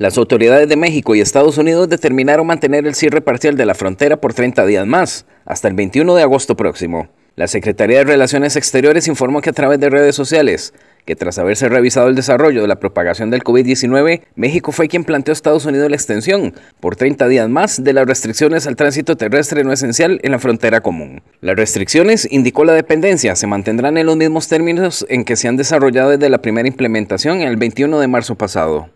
Las autoridades de México y Estados Unidos determinaron mantener el cierre parcial de la frontera por 30 días más, hasta el 21 de agosto próximo. La Secretaría de Relaciones Exteriores informó que a través de redes sociales que tras haberse revisado el desarrollo de la propagación del COVID-19, México fue quien planteó a Estados Unidos la extensión por 30 días más de las restricciones al tránsito terrestre no esencial en la frontera común. Las restricciones, indicó la dependencia, se mantendrán en los mismos términos en que se han desarrollado desde la primera implementación el 21 de marzo pasado.